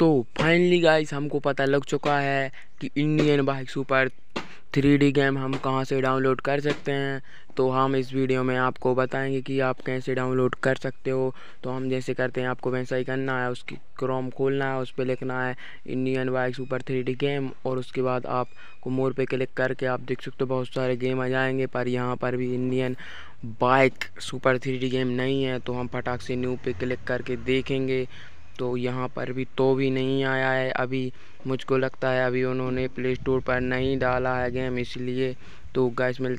तो finally guys हमको पता लग चुका है कि Indian bike super three game हम कहाँ से डाउनलोड कर सकते हैं तो हम इस वीडियो में आपको बताएंगे कि आप कैसे डाउनलोड कर सकते हो तो हम जैसे करते हैं आपको वैसा ही करना है उसकी क्रोम खोलना है उस पर लिखना है Indian bike super three game और उसके बाद आपको मोर पे क्लिक करके आप देख सकते हो बहुत सारे गेम आ जाएंगे पर यहाँ पर भी Indian bike super three game नहीं है तो हम फटाक से न्यू पे क्लिक करके देखेंगे तो यहाँ पर भी तो भी नहीं आया है अभी मुझको लगता है अभी उन्होंने प्ले स्टोर पर नहीं डाला है गेम इसलिए तो गैस मिल